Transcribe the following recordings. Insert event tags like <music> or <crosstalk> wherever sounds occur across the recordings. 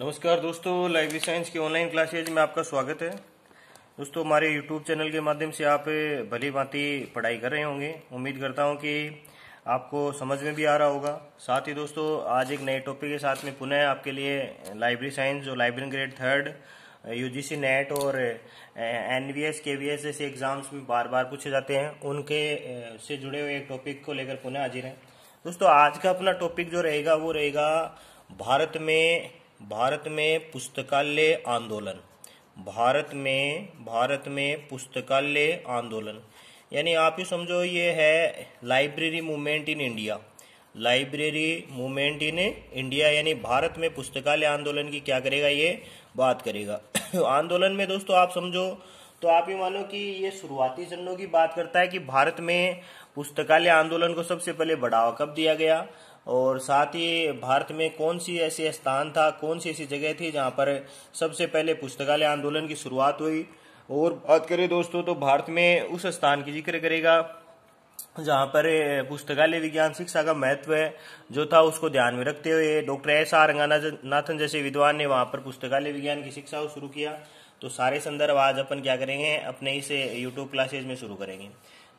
नमस्कार दोस्तों library science की ऑनलाइन क्लासेज में आपका स्वागत है दोस्तों हमारे यूट्यूब चैनल के माध्यम से आप भली भांति पढ़ाई कर रहे होंगे उम्मीद करता हूं कि आपको समझ में भी आ रहा होगा साथ ही दोस्तों आज एक नए टॉपिक के साथ में पुनः आपके लिए लाइब्रेरी साइंस जो library grade third UGC NET और एनवीएस केवीएस जैसे एग्जाम्स में बार बार पूछे जाते हैं उनके से जुड़े हुए एक टॉपिक को लेकर पुनः हाजिर हैं दोस्तों आज का अपना टॉपिक जो रहेगा वो रहेगा भारत में भारत में पुस्तकालय आंदोलन भारत में भारत में पुस्तकालय आंदोलन यानी आप ही समझो ये है library movement in India library movement in India यानी भारत में पुस्तकालय आंदोलन की क्या करेगा ये बात करेगा <coughs> आंदोलन में दोस्तों आप समझो तो आप ही मानो कि ये शुरुआती चरणों की बात करता है कि भारत में पुस्तकालय आंदोलन को सबसे पहले बढ़ावा कब दिया गया और साथ ही भारत में कौन सी ऐसे स्थान था कौन सी ऐसी जगह थी जहाँ पर सबसे पहले पुस्तकालय आंदोलन की शुरुआत हुई और बात करें दोस्तों तो भारत में उस स्थान की जिक्र करेगा जहाँ पर पुस्तकालय विज्ञान शिक्षा का महत्व है जो था उसको ध्यान में रखते हुए डॉक्टर एस आर रंगानाथन जैसे विद्वान ने वहाँ पर पुस्तकालय विज्ञान की शिक्षा को शुरू किया तो सारे संदर्भ आज अपन क्या करेंगे अपने इसे यूट्यूब क्लासेज में शुरू करेंगे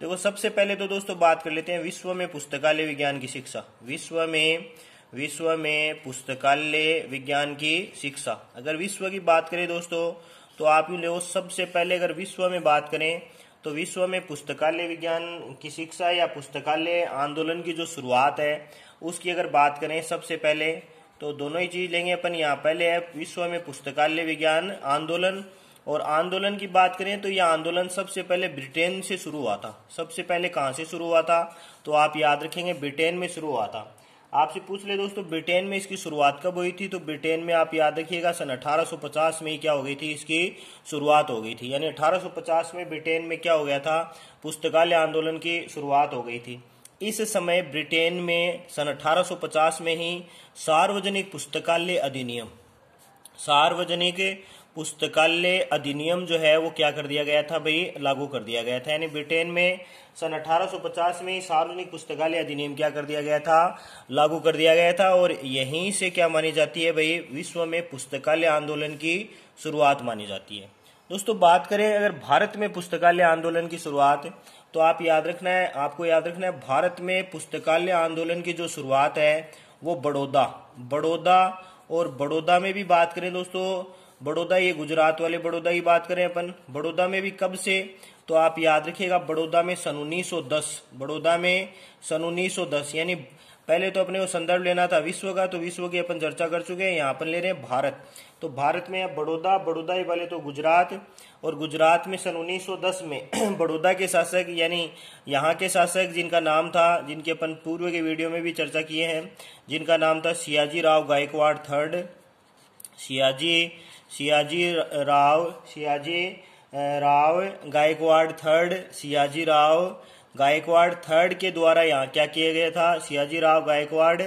देखो तो सबसे पहले तो दोस्तों बात कर लेते हैं विश्व में पुस्तकालय विज्ञान की शिक्षा विश्व में विश्व में पुस्तकालय विज्ञान की शिक्षा अगर विश्व की बात करें दोस्तों तो आप ही लोग सबसे पहले अगर विश्व में बात करें तो विश्व में पुस्तकालय विज्ञान की शिक्षा या पुस्तकालय आंदोलन की जो शुरुआत है उसकी अगर बात करें सबसे पहले तो दोनों ही चीज़ लेंगे अपन यहाँ पहले है विश्व में पुस्तकालय विज्ञान आंदोलन और आंदोलन की बात करें तो यह आंदोलन सबसे पहले ब्रिटेन से शुरू हुआ था सबसे पहले कहाँ से शुरू हुआ था तो आप याद रखेंगे ब्रिटेन में शुरू हुआ था आपसे पूछ ले दोस्तों ब्रिटेन में इसकी शुरुआत कब हुई थी तो ब्रिटेन में आप याद रखिएगा सन 1850 में ही क्या हो गई थी इसकी शुरुआत हो गई थी यानी 1850 में ब्रिटेन में क्या हो गया था पुस्तकालय आंदोलन की शुरुआत हो गई थी इस समय ब्रिटेन में सन 1850 में ही सार्वजनिक पुस्तकालय अधिनियम सार्वजनिक पुस्तकालय अधिनियम जो है वो क्या कर दिया गया था भाई लागू कर दिया गया था यानी ब्रिटेन में सन 1850 में सार्वजनिक पुस्तकालय अधिनियम क्या कर दिया गया था लागू कर दिया गया था और यहीं से क्या मानी जाती है भाई विश्व में पुस्तकालय आंदोलन की शुरुआत मानी जाती है दोस्तों बात करें अगर भारत में पुस्तकालय आंदोलन की शुरुआत तो आप याद रखना है आपको याद रखना है भारत में पुस्तकालय आंदोलन की जो शुरुआत है वो बड़ौदा बड़ौदा और बड़ौदा में भी बात करें दोस्तों बड़ौदा ये गुजरात वाले बड़ौदा की बात करें अपन बड़ौदा में भी कब से तो आप याद रखिएगा बड़ौदा में सन 1910 बड़ौदा में सन 1910 यानी पहले तो अपने को संदर्भ लेना था विश्व का तो विश्व की अपन चर्चा कर चुके हैं यहाँ अपन ले रहे हैं भारत तो भारत में बड़ौदा बड़ौदा ही वाले तो गुजरात और गुजरात में सन 1910 में <clears throat> बड़ौदा के शासक यानी यहाँ के शासक जिनका नाम था जिनके अपन पूर्व के वीडियो में भी चर्चा किए हैं जिनका नाम था Sayaji Rao Gaekwad third Sayaji Sayaji Rao Sayaji Rao Gaekwad third Sayaji Rao Gaekwad third के द्वारा यहाँ क्या किया गया था सियाजी राव गायकवाड़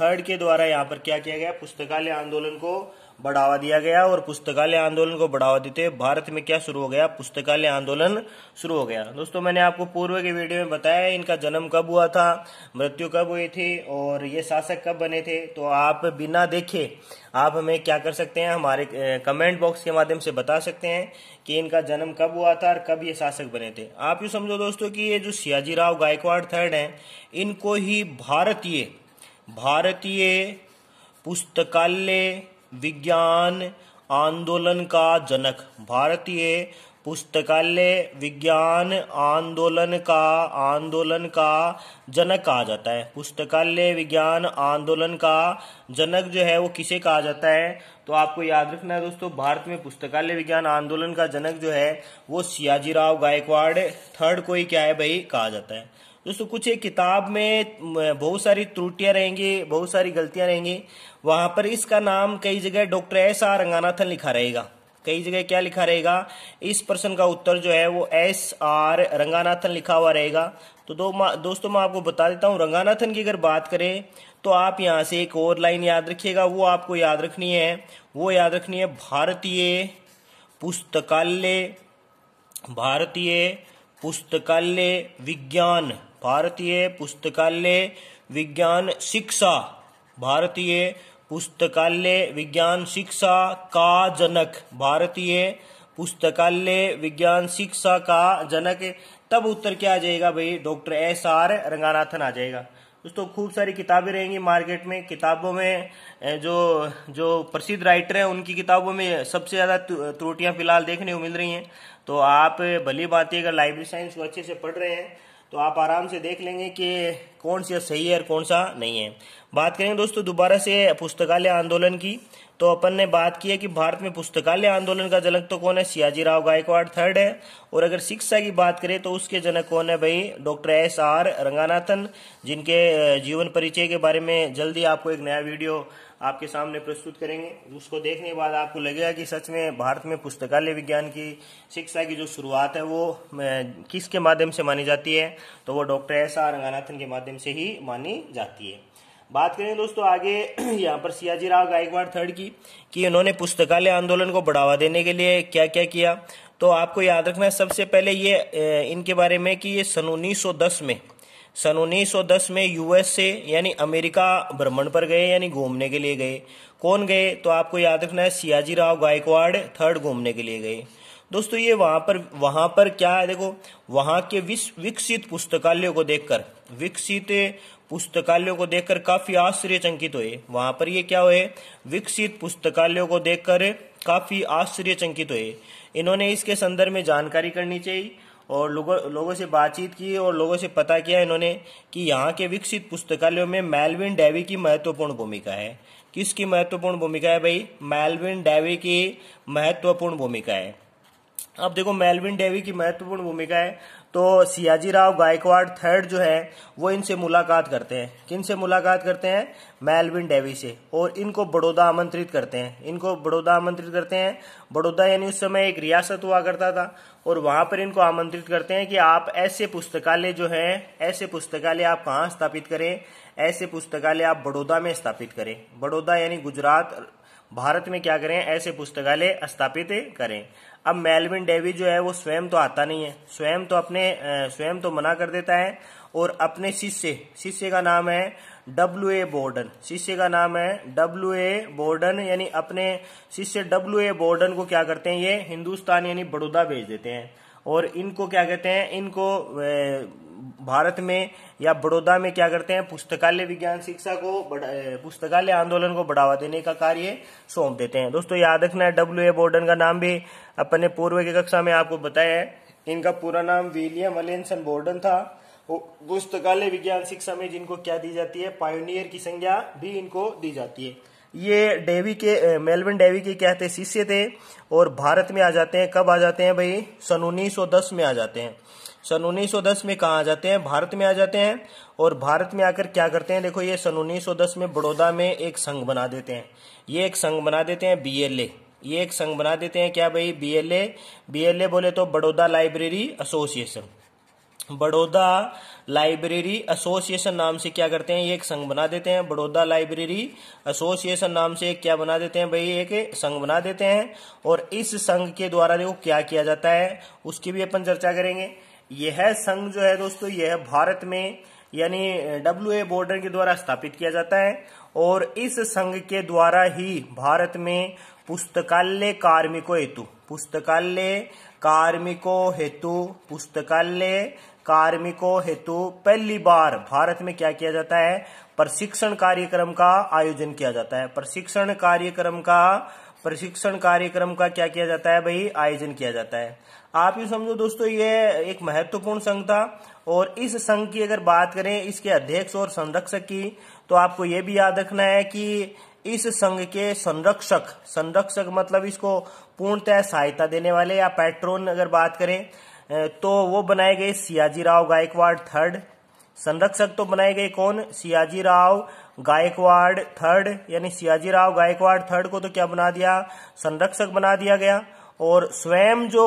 थर्ड के द्वारा यहाँ पर क्या किया गया पुस्तकालय आंदोलन को बढ़ावा दिया गया और पुस्तकालय आंदोलन को बढ़ावा देते हुए भारत में क्या शुरू हो गया पुस्तकालय आंदोलन शुरू हो गया दोस्तों मैंने आपको पूर्व के वीडियो में बताया इनका जन्म कब हुआ था मृत्यु कब हुई थी और ये शासक कब बने थे तो आप बिना देखे आप हमें क्या कर सकते हैं हमारे कमेंट बॉक्स के माध्यम से बता सकते हैं कि इनका जन्म कब हुआ था और कब ये शासक बने थे आप यू समझो दोस्तों की ये जो सियाजी राव गायकवाड़ थर्ड है इनको ही भारतीय भारतीय पुस्तकालय विज्ञान आंदोलन का जनक भारतीय पुस्तकालय विज्ञान आंदोलन का आंदोलन का जनक कहा जाता है पुस्तकालय विज्ञान आंदोलन का जनक जो है वो किसे कहा जाता है तो आपको याद रखना है दोस्तों भारत में पुस्तकालय विज्ञान आंदोलन का जनक जो है वो सियाजीराव गायकवाड़ थर्ड को ही क्या है भाई कहा जाता है दोस्तों कुछ एक किताब में बहुत सारी त्रुटियां रहेंगी बहुत सारी गलतियां रहेंगी वहां पर इसका नाम कई जगह डॉक्टर एस आर रंगानाथन लिखा रहेगा कई जगह क्या लिखा रहेगा इस प्रश्न का उत्तर जो है वो एस आर रंगानाथन लिखा हुआ रहेगा तो दो दोस्तों मैं आपको बता देता हूँ रंगानाथन की अगर बात करें तो आप यहाँ से एक और लाइन याद रखिएगा वो आपको याद रखनी है वो याद रखनी है भारतीय पुस्तकालय भारतीय पुस्तकालय विज्ञान भारतीय पुस्तकालय विज्ञान शिक्षा भारतीय पुस्तकालय विज्ञान शिक्षा का जनक भारतीय पुस्तकालय विज्ञान शिक्षा का जनक तब उत्तर क्या आ जाएगा भाई डॉक्टर एस आर रंगानाथन आ जाएगा दोस्तों खूब सारी किताबें रहेंगी मार्केट में किताबों में जो जो प्रसिद्ध राइटर हैं उनकी किताबों में सबसे ज़्यादा तो, त्रुटियां फिलहाल देखने को मिल रही हैं तो आप भली बात अगर लाइब्रेरी साइंस को अच्छे से पढ़ रहे हैं तो आप आराम से देख लेंगे कि कौन सा सही है और कौन सा नहीं है बात करेंगे दोस्तों दोबारा से पुस्तकालय आंदोलन की तो अपन ने बात की है कि भारत में पुस्तकालय आंदोलन का जनक तो कौन है सियाजी राव गायकवाड़ थर्ड है और अगर शिक्षा की बात करें तो उसके जनक कौन है भाई डॉक्टर एस आर रंगानाथन जिनके जीवन परिचय के बारे में जल्दी आपको एक नया वीडियो आपके सामने प्रस्तुत करेंगे उसको देखने के बाद आपको लगेगा कि सच में भारत में पुस्तकालय विज्ञान की शिक्षा की जो शुरुआत है वो किसके माध्यम से मानी जाती है तो वो डॉक्टर एस आर रंगानाथन के माध्यम से ही मानी जाती है बात करें दोस्तों आगे <clears throat> यहाँ पर सियाजी राव गायकवाड़ थर्ड की कि उन्होंने पुस्तकालय आंदोलन को बढ़ावा देने के लिए क्या क्या किया तो आपको याद रखना है सबसे पहले ये इनके बारे में कि ये सन 1910 में सन 1910 में यूएस से यानी अमेरिका भ्रमण पर गए यानी घूमने के लिए गए कौन गए तो आपको याद रखना है सियाजी राव गायकवाड़ थर्ड घूमने के लिए गए दोस्तों ये वहां पर वहां पर क्या है देखो वहां के विकसित पुस्तकालयों को देखकर विकसित पुस्तकालयों को देखकर काफी आश्चर्यचकित हुए वहां पर ये क्या हुए विकसित पुस्तकालयों को देखकर काफी आश्चर्यचकित हुए इन्होंने इसके संदर्भ में जानकारी करनी चाहिए और लोगों लोगों से बातचीत की और लोगों से पता किया इन्होंने कि यहाँ के विकसित पुस्तकालयों में मेलविन डेवी की महत्वपूर्ण भूमिका है किसकी महत्वपूर्ण भूमिका है भाई मेलविन डेवी की महत्वपूर्ण भूमिका है अब देखो मेलविन डेवी की महत्वपूर्ण भूमिका है तो सियाजी राव गायकवाड़ थर्ड जो है वो इनसे मुलाकात करते हैं किन से मुलाकात करते हैं मेलविन डेवी से और इनको बड़ौदा आमंत्रित करते हैं इनको बड़ौदा आमंत्रित करते हैं बड़ौदा यानी उस समय एक रियासत हुआ करता था और वहां पर इनको आमंत्रित करते हैं कि आप ऐसे पुस्तकालय जो है ऐसे पुस्तकालय आप कहाँ स्थापित करें ऐसे पुस्तकालय आप बड़ौदा में स्थापित करें बड़ौदा यानी गुजरात भारत में क्या करें ऐसे पुस्तकालय स्थापित करें अब मेलविन डेविड जो है वो स्वयं तो आता नहीं है स्वयं तो अपने स्वयं तो मना कर देता है और अपने शिष्य शिष्य का नाम है डब्ल्यू ए बोर्डन शिष्य का नाम है डब्ल्यू ए बोर्डन यानी अपने शिष्य डब्ल्यू ए बोर्डन को क्या करते हैं ये हिंदुस्तान यानी बड़ौदा भेज देते हैं और इनको क्या कहते हैं इनको भारत में या बड़ौदा में क्या करते हैं पुस्तकालय विज्ञान शिक्षा को पुस्तकालय आंदोलन को बढ़ावा देने का कार्य सौंप देते हैं दोस्तों याद रखना है डब्ल्यू ए बोर्डन का नाम भी अपने पूर्व की कक्षा में आपको बताया है इनका पूरा नाम विलियम अलेनसन बोर्डन था पुस्तकालय विज्ञान शिक्षा में जिनको क्या दी जाती है पायोनियर की संज्ञा भी इनको दी जाती है ये डेवी के मेलविन डेवी के कहते शिष्य थे और भारत में आ जाते हैं कब आ जाते हैं भाई सन 1910 में आ जाते हैं सन 1910 में कहा आ जाते हैं भारत में आ जाते हैं और भारत में आकर क्या करते हैं देखो ये सन 1910 में बड़ौदा में एक संघ बना देते हैं ये एक संघ बना देते हैं बीएलए ये एक संघ बना देते हैं क्या भाई बीएलए बीएलए बोले तो Baroda library association Baroda library association नाम से क्या करते हैं ये एक संघ बना देते हैं बड़ौदा लाइब्रेरी एसोसिएशन नाम से एक क्या बना देते हैं भाई एक संघ बना देते हैं और इस संघ के द्वारा देखो क्या किया जाता है उसकी भी अपन चर्चा करेंगे यह संघ जो है दोस्तों यह भारत में यानी डब्ल्यू बॉर्डर के द्वारा स्थापित किया जाता है और इस संघ के द्वारा ही भारत में पुस्तकालय कार्मिकों हेतु पुस्तकालय कार्मिकों हेतु पुस्तकालय कार्मिकों हेतु पहली बार भारत में क्या किया जाता है प्रशिक्षण कार्यक्रम का आयोजन किया जाता है प्रशिक्षण कार्यक्रम का प्रशिक्षण कार्यक्रम का क्या किया जाता है भाई आयोजन किया जाता है आप ये समझो दोस्तों ये एक महत्वपूर्ण संघ था और इस संघ की अगर बात करें इसके अध्यक्ष और संरक्षक की तो आपको ये भी याद रखना है कि इस संघ के संरक्षक संरक्षक मतलब इसको पूर्णतः सहायता देने वाले या पैट्रोन अगर बात करें तो वो बनाए गए सियाजी राव गायकवाड़ थर्ड संरक्षक तो बनाए गए कौन सियाजी राव गायकवाड़ थर्ड यानी सियाजी राव गायकवाड़ थर्ड को तो क्या बना दिया संरक्षक बना दिया गया और स्वयं जो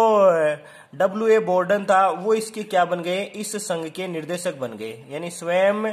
डब्ल्यू ए बोर्डन था वो इसके क्या बन गए इस संघ के निर्देशक बन गए यानी स्वयं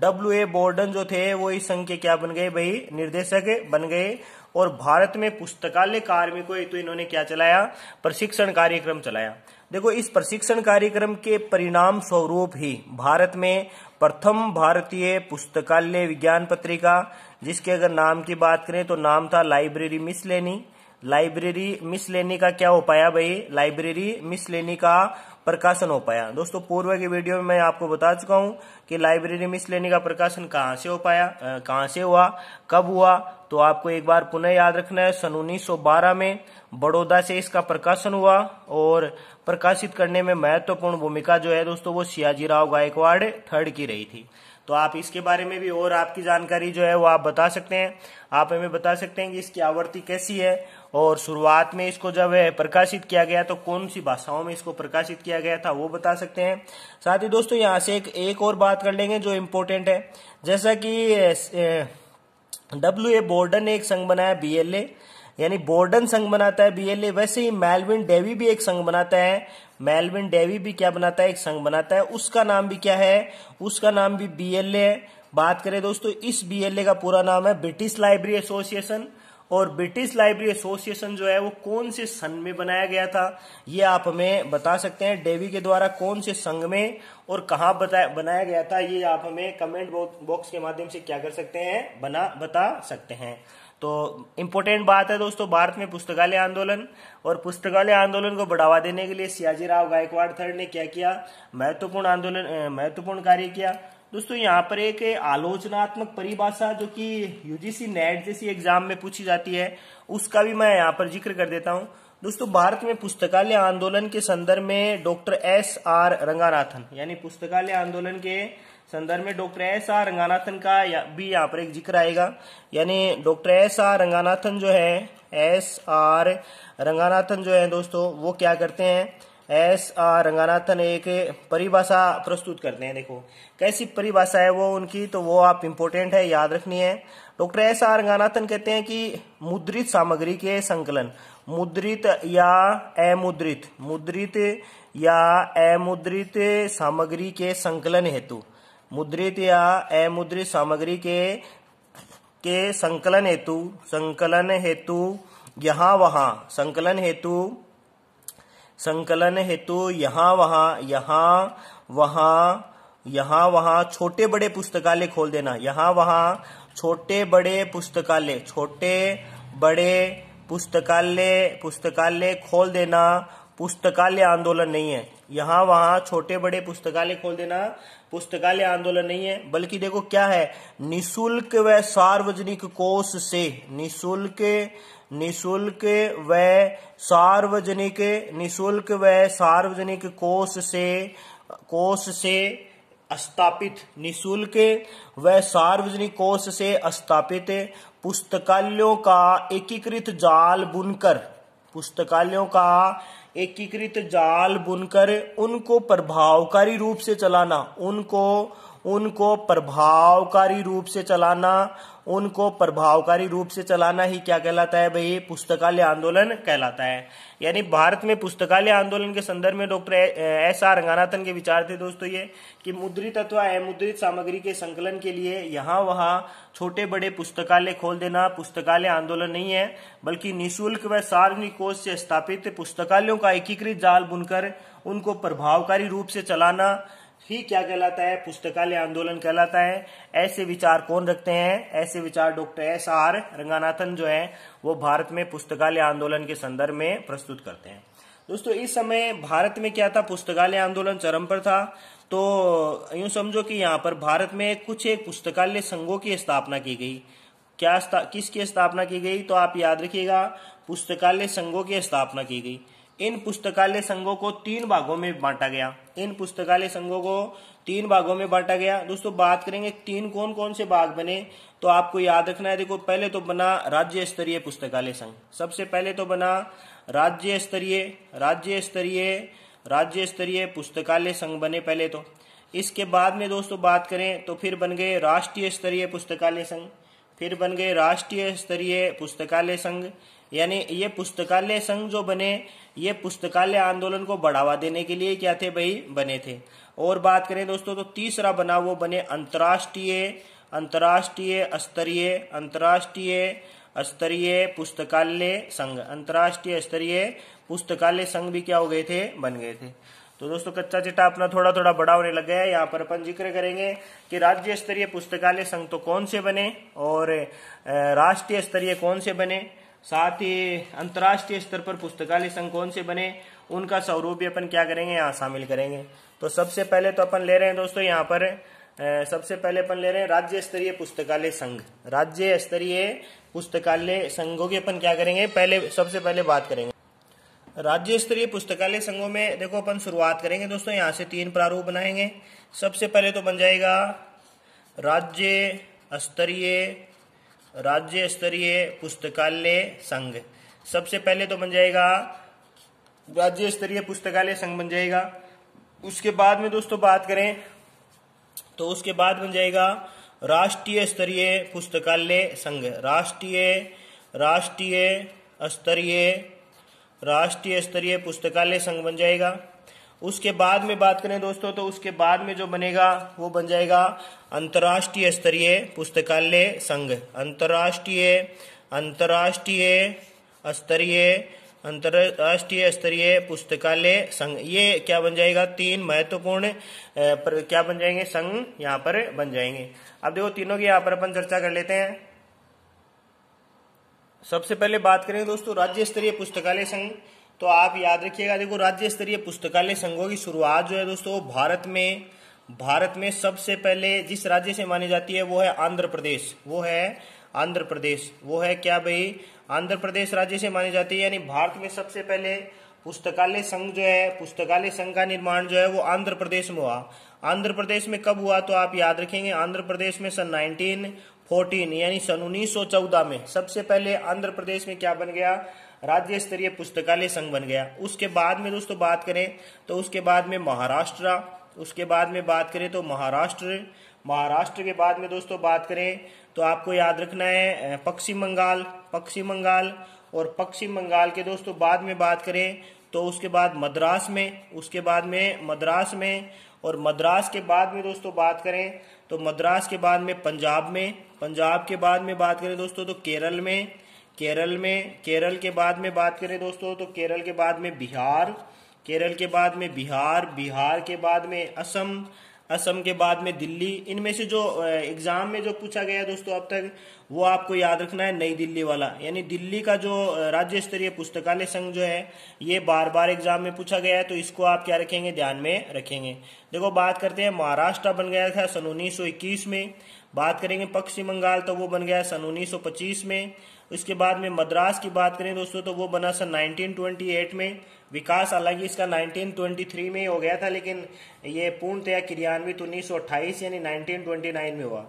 डब्ल्यू ए बोर्डन जो थे वो इस संघ के क्या बन गए भाई निर्देशक बन गए और भारत में पुस्तकालय कार्मिकों तो इन्होंने क्या चलाया प्रशिक्षण कार्यक्रम चलाया देखो इस प्रशिक्षण कार्यक्रम के परिणाम स्वरूप ही भारत में प्रथम भारतीय पुस्तकालय विज्ञान पत्रिका जिसके अगर नाम की बात करें तो नाम था लाइब्रेरी मिसलेनी लाइब्रेरी मिस लेनी का क्या हो पाया भाई लाइब्रेरी मिस लेनी का प्रकाशन हो पाया दोस्तों पूर्व की वीडियो में मैं आपको बता चुका हूं कि लाइब्रेरी मिस लेनी का प्रकाशन कहाँ से हो पाया कहां से हुआ कब हुआ तो आपको एक बार पुनः याद रखना है सन 1912 में बड़ौदा से इसका प्रकाशन हुआ और प्रकाशित करने में महत्वपूर्ण भूमिका जो है दोस्तों वो सियाजी राव गायकवाड़ थर्ड की रही थी तो आप इसके बारे में भी और आपकी जानकारी जो है वो आप बता सकते हैं आप हमें बता सकते हैं कि इसकी आवृत्ति कैसी है और शुरुआत में इसको जब प्रकाशित किया गया तो कौन सी भाषाओं में इसको प्रकाशित किया गया था वो बता सकते हैं साथ ही दोस्तों यहाँ से एक एक और बात कर लेंगे जो इम्पोर्टेंट है जैसा कि डब्ल्यू ए बोर्डन ने एक संघ बनाया बीएलए यानी बोर्डन संघ बनाता है बीएलए वैसे ही मेलविन डेवी भी एक संघ बनाता है मेलविन डेवी भी क्या बनाता है एक संघ बनाता है उसका नाम भी क्या है उसका नाम भी बीएलए है बात करें दोस्तों इस बीएलए का पूरा नाम है ब्रिटिश लाइब्रेरी एसोसिएशन और ब्रिटिश लाइब्रेरी एसोसिएशन जो है वो कौन से सन में बनाया गया था ये आप हमें बता सकते हैं डेवी के द्वारा कौन से संघ में और कहा बनाया गया था ये आप हमें कमेंट बॉक्स के माध्यम से क्या कर सकते हैं बना बता सकते हैं तो इम्पोर्टेंट बात है दोस्तों भारत में पुस्तकालय आंदोलन और पुस्तकालय आंदोलन को बढ़ावा देने के लिए सियाजीराव गायकवाड़ थर्ड ने क्या किया महत्वपूर्ण आंदोलन महत्वपूर्ण कार्य किया दोस्तों यहाँ पर एक आलोचनात्मक परिभाषा जो कि यूजीसी नेट जैसी एग्जाम में पूछी जाती है उसका भी मैं यहाँ पर जिक्र कर देता हूँ दोस्तों भारत में पुस्तकालय आंदोलन के संदर्भ में डॉक्टर एस आर रंगानाथन यानी पुस्तकालय आंदोलन के संदर्भ में डॉक्टर एस आर रंगानाथन का भी यहाँ पर एक जिक्र आएगा यानी डॉक्टर एस आर रंगानाथन जो है एस आर रंगानाथन जो है दोस्तों वो क्या करते हैं एस आर रंगानाथन एक परिभाषा प्रस्तुत करते हैं देखो कैसी परिभाषा है वो उनकी तो वो आप इम्पोर्टेंट है याद रखनी है डॉक्टर एस आर रंगानाथन कहते हैं कि मुद्रित सामग्री के संकलन मुद्रित या अमुद्रित मुद्रित या अमुद्रित सामग्री के संकलन हेतु मुद्रित या अमुद्रित सामग्री के के संकलन हेतु संकलन हेतु यहाँ वहाँ संकलन हेतु संकलन हेतु यहाँ वहाँ यहाँ वहां यहाँ वहां छोटे बड़े पुस्तकालय खोल देना यहाँ वहां छोटे बड़े पुस्तकालय छोटे बड़े पुस्तकालय पुस्तकालय खोल देना पुस्तकालय आंदोलन नहीं है यहाँ वहां छोटे बड़े पुस्तकालय खोल देना पुस्तकालय आंदोलन नहीं है बल्कि देखो क्या है निशुल्क व सार्वजनिक कोष से निशुल्क निशुल्क व सार्वजनिक निशुल्क व सार्वजनिक कोष से कोष से स्थापित निशुल्क व सार्वजनिक कोष से स्थापित पुस्तकालयों का एकीकृत जाल बुनकर पुस्तकालयों का एकीकृत जाल बुनकर उनको प्रभावकारी रूप से चलाना उनको उनको प्रभावकारी रूप से चलाना उनको प्रभावकारी रूप से चलाना ही क्या कहलाता है भाई पुस्तकालय आंदोलन कहलाता है यानी भारत में पुस्तकालय आंदोलन के संदर्भ में डॉक्टर एस आर रंगानाथन के विचार थे दोस्तों ये कि मुद्रित अथवा अमुद्रित सामग्री के संकलन के लिए यहाँ वहाँ छोटे बड़े पुस्तकालय खोल देना पुस्तकालय आंदोलन नहीं है बल्कि निःशुल्क व सार्वजनिक कोष से स्थापित पुस्तकालयों का एकीकृत जाल बुनकर उनको प्रभावकारी रूप से चलाना ही क्या कहलाता है पुस्तकालय आंदोलन कहलाता है ऐसे विचार कौन रखते हैं ऐसे विचार डॉक्टर एस आर रंगानाथन जो है वो भारत में पुस्तकालय आंदोलन के संदर्भ में प्रस्तुत करते हैं दोस्तों इस समय भारत में क्या था पुस्तकालय आंदोलन चरम पर था तो यूं समझो कि यहाँ पर भारत में कुछ एक पुस्तकालय संघों की स्थापना की गई क्या किसकी स्थापना की गई तो आप याद रखिएगा पुस्तकालय संघों की स्थापना की गई इन पुस्तकालय संघों को तीन भागों में बांटा गया इन पुस्तकालय संघों को तीन भागों में बांटा गया दोस्तों बात करेंगे तीन कौन कौन से भाग बने तो आपको याद रखना है देखो पहले तो बना राज्य स्तरीय पुस्तकालय संघ सबसे पहले तो बना राज्य स्तरीय राज्य स्तरीय राज्य स्तरीय पुस्तकालय संघ बने पहले तो इसके बाद में दोस्तों बात करें तो फिर बन गए राष्ट्रीय स्तरीय पुस्तकालय संघ फिर बन गए राष्ट्रीय स्तरीय पुस्तकालय संघ यानी ये पुस्तकालय संघ जो बने ये पुस्तकालय आंदोलन को बढ़ावा देने के लिए क्या थे भाई बने थे और बात करें दोस्तों तो तीसरा बना वो बने अंतर्राष्ट्रीय अंतर्राष्ट्रीय स्तरीय अंतर्राष्ट्रीय स्तरीय पुस्तकालय संघ अंतर्राष्ट्रीय स्तरीय पुस्तकालय संघ भी क्या हो गए थे बन गए थे तो दोस्तों कच्चा चिट्टा अपना थोड़ा थोड़ा बड़ा होने लग गया है यहाँ पर अपन जिक्र करेंगे कि राज्य स्तरीय पुस्तकालय संघ तो कौन से बने और राष्ट्रीय स्तरीय कौन से बने साथ ही अंतर्राष्ट्रीय स्तर पर पुस्तकालय संघ कौन से बने उनका स्वरूप भी अपन क्या करेंगे यहाँ शामिल करेंगे तो सबसे पहले तो अपन ले रहे हैं दोस्तों यहाँ पर सबसे पहले अपन ले रहे हैं राज्य स्तरीय पुस्तकालय संघ राज्य स्तरीय पुस्तकालय संघों की अपन क्या करेंगे पहले सबसे पहले बात करेंगे राज्य स्तरीय पुस्तकालय संघों में देखो अपन शुरुआत करेंगे दोस्तों यहाँ से तीन प्रारूप बनाएंगे सबसे पहले तो बन जाएगा राज्य स्तरीय राज्य स्तरीय पुस्तकालय संघ सबसे पहले तो बन जाएगा राज्य स्तरीय पुस्तकालय संघ बन जाएगा उसके बाद में दोस्तों बात करें तो उसके बाद बन जाएगा राष्ट्रीय स्तरीय पुस्तकालय संघ राष्ट्रीय राष्ट्रीय स्तरीय राष्ट्रीय स्तरीय पुस्तकालय संघ बन जाएगा उसके बाद में बात करें दोस्तों तो उसके बाद में जो बनेगा वो बन जाएगा अंतर्राष्ट्रीय स्तरीय पुस्तकालय संघ अंतर्राष्ट्रीय अंतर्राष्ट्रीय स्तरीय अंतर्राष्ट्रीय स्तरीय पुस्तकालय संघ ये क्या बन जाएगा तीन महत्वपूर्ण क्या बन जाएंगे संघ यहाँ पर बन जाएंगे अब देखो तीनों की यहाँ पर अपन चर्चा कर लेते हैं सबसे पहले बात करें दोस्तों राज्य स्तरीय पुस्तकालय संघ तो आप याद रखिएगा देखो राज्य स्तरीय पुस्तकालय संघों की शुरुआत जो है दोस्तों भारत में भारत में सबसे पहले जिस राज्य से मानी जाती है वो है आंध्र प्रदेश वो है आंध्र प्रदेश वो है क्या भाई आंध्र प्रदेश राज्य से मानी जाती है यानी भारत में सबसे पहले पुस्तकालय संघ जो है पुस्तकालय संघ का निर्माण जो है वो आंध्र प्रदेश में हुआ आंध्र प्रदेश में कब हुआ तो आप याद रखेंगे आंध्र प्रदेश में सन 1914 यानी सन 1914 में सबसे पहले आंध्र प्रदेश में क्या बन गया राज्य स्तरीय पुस्तकालय संघ बन गया उसके बाद में दोस्तों बात करें तो उसके बाद में महाराष्ट्र उसके बाद में बात करें तो महाराष्ट्र महाराष्ट्र के बाद में दोस्तों बात करें तो आपको याद रखना है पश्चिम बंगाल पश्चिम बंगाल और पश्चिम बंगाल के दोस्तों बाद में बात करें तो उसके बाद मद्रास में उसके बाद में मद्रास में और मद्रास के बाद में दोस्तों बात करें तो मद्रास के बाद में पंजाब में पंजाब के बाद में बात करें दोस्तों तो केरल में केरल में केरल के बाद में बात करें दोस्तों तो केरल के बाद में बिहार केरल के बाद में बिहार बिहार के बाद में असम असम के बाद में दिल्ली इनमें से जो एग्ज़ाम में जो पूछा गया दोस्तों अब तक वो आपको याद रखना है नई दिल्ली वाला यानी दिल्ली का जो राज्य स्तरीय पुस्तकालय संघ जो है ये बार बार एग्ज़ाम में पूछा गया है तो इसको आप क्या रखेंगे ध्यान में रखेंगे देखो बात करते हैं महाराष्ट्र बन गया था सन उन्नीस में बात करेंगे पश्चिम बंगाल तो वो बन गया सन 1925 में उसके बाद में मद्रास की बात करें दोस्तों तो वो बना सन 1928 में विकास हालांकि इसका 1923 में हो गया था लेकिन ये पूर्णतया क्रियान्वित 1928 यानी 1929 में हुआ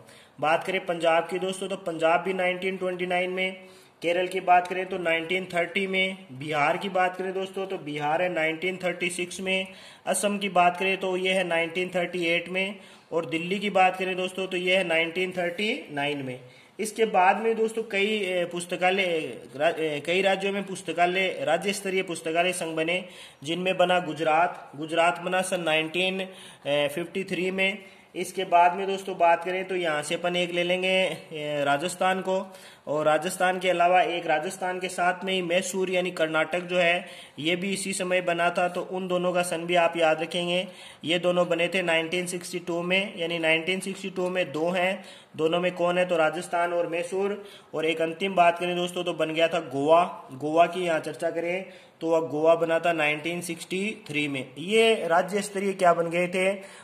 बात करें पंजाब की दोस्तों तो पंजाब भी 1929 में केरल की बात करें तो 1930 में बिहार की बात करें दोस्तों तो बिहार है 1936 में असम की बात करें तो ये है 1938 में और दिल्ली की बात करें दोस्तों तो ये है 1939 में इसके बाद में दोस्तों कई पुस्तकालय कई राज्यों में पुस्तकालय राज्य स्तरीय पुस्तकालय संघ बने जिनमें बना गुजरात गुजरात बना सन नाइनटीन में इसके बाद में दोस्तों बात करें तो यहाँ से अपन एक ले लेंगे राजस्थान को और राजस्थान के अलावा एक राजस्थान के साथ में ही मैसूर यानी कर्नाटक जो है ये भी इसी समय बना था तो उन दोनों का सन भी आप याद रखेंगे ये दोनों बने थे 1962 में यानी 1962 में दो हैं दोनों में कौन है तो राजस्थान और मैसूर और एक अंतिम बात करें दोस्तों तो बन गया था गोवा गोवा की यहाँ चर्चा करें तो वह गोवा बना था 1963 में ये राज्य स्तरीय क्या बन गए थे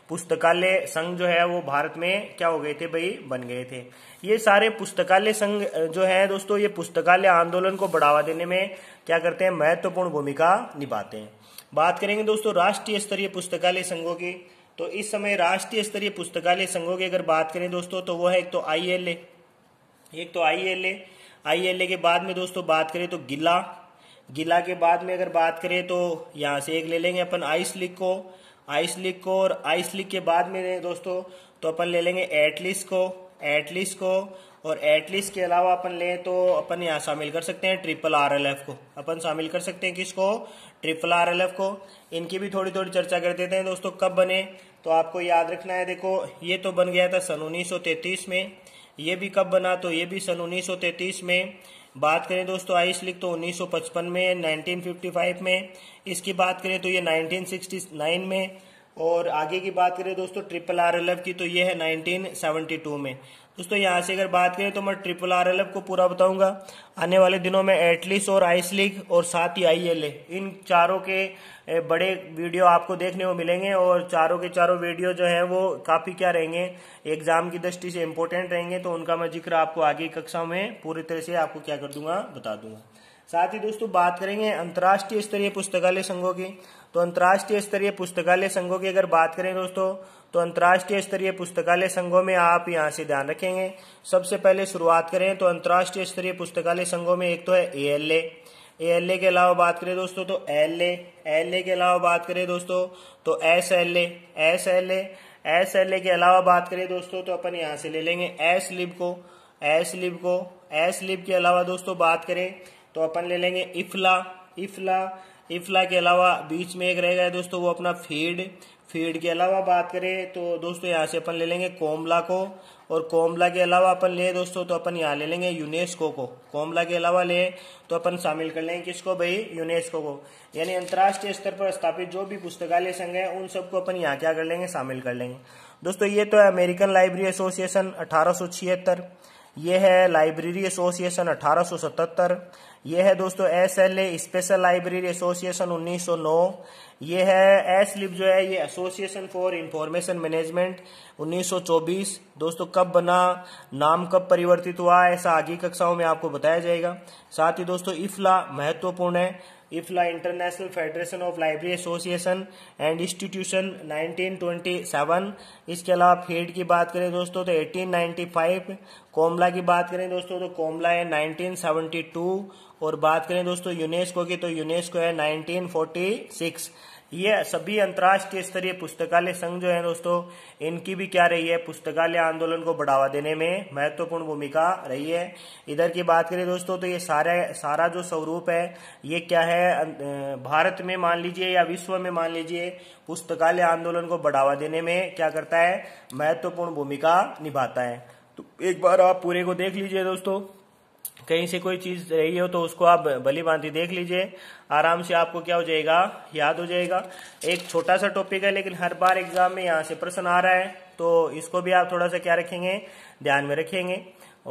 पुस्तकालय संघ जो है वो भारत में क्या हो गए थे भाई बन गए थे ये सारे पुस्तकालय संघ जो है दोस्तों ये पुस्तकालय आंदोलन को बढ़ावा देने में क्या करते हैं महत्वपूर्ण भूमिका निभाते हैं बात करेंगे दोस्तों राष्ट्रीय स्तरीय पुस्तकालय संघों की तो इस समय राष्ट्रीय स्तरीय पुस्तकालय संघों की अगर बात करें दोस्तों तो वो है एक तो आई एक तो आई आईएलए आईएलए के बाद में दोस्तों बात करें तो गिला गिला के बाद में अगर बात करें तो यहाँ से एक ले लेंगे अपन आइस लिक को आइस लिक को और आइस लिक के बाद में दोस्तों तो अपन ले लेंगे एटलिस को एटलिस को और एटलिस के अलावा अपन ले तो अपन यहाँ शामिल कर सकते हैं ट्रिपल आर एल एफ को अपन शामिल कर सकते हैं किसको ट्रिपल आर एल एफ को इनकी भी थोड़ी थोड़ी चर्चा कर देते हैं दोस्तों कब बने तो आपको याद रखना है देखो ये तो बन गया था सन 1933 में ये भी कब बना तो ये भी सन 1933 में बात करें दोस्तों आइस लीग तो 1955 में 1955 में इसकी बात करें तो ये 1969 में और आगे की बात करें दोस्तों ट्रिपल आर एल एफ की तो ये है 1972 में दोस्तों यहाँ से अगर बात करें तो मैं ट्रिपल आर एल एफ को पूरा बताऊंगा आने वाले दिनों में एटलीस और आइस लीग और साथ ही आई एल ए इन चारों के बड़े वीडियो आपको देखने को मिलेंगे और चारों के चारों वीडियो जो है वो काफ़ी क्या रहेंगे एग्जाम की दृष्टि से इम्पोर्टेंट रहेंगे तो उनका मैं जिक्र आपको आगे कक्षा में पूरी तरह से आपको क्या कर दूंगा बता दूंगा साथ ही दोस्तों बात करेंगे अंतर्राष्ट्रीय स्तरीय पुस्तकालय संघों की तो अंतर्राष्ट्रीय स्तरीय पुस्तकालय संघों की अगर बात करें दोस्तों तो अंतर्राष्ट्रीय स्तरीय पुस्तकालय संघों में आप यहाँ से ध्यान रखेंगे सबसे पहले शुरुआत करें तो अंतर्राष्ट्रीय स्तरीय पुस्तकालय संघों में एक तो है ए एल के अलावा बात करें दोस्तों तो एल ए एल ए के अलावा बात करें दोस्तों तो S L S L A S L A के अलावा बात करें दोस्तों तो अपन यहाँ से ले लेंगे एस लिब को एस लिब को एस लिब के अलावा दोस्तों बात करें तो अपन ले लेंगे इफला इफला इफला के अलावा बीच में एक रहेगा दोस्तों वो अपना फीड फीड के अलावा बात करें तो दोस्तों यहाँ से अपन ले लेंगे कोमला को और कोमला के अलावा अपन ले दोस्तों तो अपन यहाँ ले लेंगे यूनेस्को को कोमला के अलावा ले तो अपन शामिल कर लेंगे किसको भाई यूनेस्को को यानी अंतर्राष्ट्रीय स्तर पर स्थापित जो भी पुस्तकालय संघ है उन सबको अपन यहाँ क्या कर लेंगे शामिल कर लेंगे दोस्तों ये तो है अमेरिकन लाइब्रेरी एसोसिएशन अठारह ये है लाइब्रेरी एसोसिएशन 1877 ये है दोस्तों S L A special library association 1909 ये है एस लिप जो है ये एसोसिएशन फॉर इंफॉर्मेशन मैनेजमेंट 1924 दोस्तों कब बना नाम कब परिवर्तित हुआ ऐसा आगे कक्षाओं में आपको बताया जाएगा साथ ही दोस्तों इफला महत्वपूर्ण है IFLA international federation of library association and institution 1927 इसके अलावा फेड e की बात करें दोस्तों तो 1895 कोमला की बात करें दोस्तों तो कोमला है 1972 और बात करें दोस्तों यूनेस्को की तो यूनेस्को है 1946 ये सभी अंतर्राष्ट्रीय स्तरीय पुस्तकालय संघ जो है दोस्तों इनकी भी क्या रही है पुस्तकालय आंदोलन को बढ़ावा देने में महत्वपूर्ण भूमिका रही है इधर की बात करें दोस्तों तो ये सारे सारा जो स्वरूप है ये क्या है अं, भारत में मान लीजिए या विश्व में मान लीजिए पुस्तकालय आंदोलन को बढ़ावा देने में क्या करता है महत्वपूर्ण भूमिका निभाता है तो एक बार आप पूरे को देख लीजिए दोस्तों कहीं से कोई चीज रही हो तो उसको आप भली भांति देख लीजिए आराम से आपको क्या हो जाएगा याद हो जाएगा एक छोटा सा टॉपिक है लेकिन हर बार एग्जाम में यहाँ से प्रश्न आ रहा है तो इसको भी आप थोड़ा सा क्या रखेंगे ध्यान में रखेंगे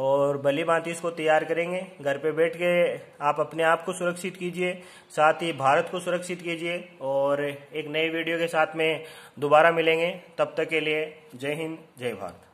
और भली भांति इसको तैयार करेंगे घर पे बैठ के आप अपने आप को सुरक्षित कीजिए साथ ही भारत को सुरक्षित कीजिए और एक नई वीडियो के साथ में दोबारा मिलेंगे तब तक के लिए जय हिंद जय भारत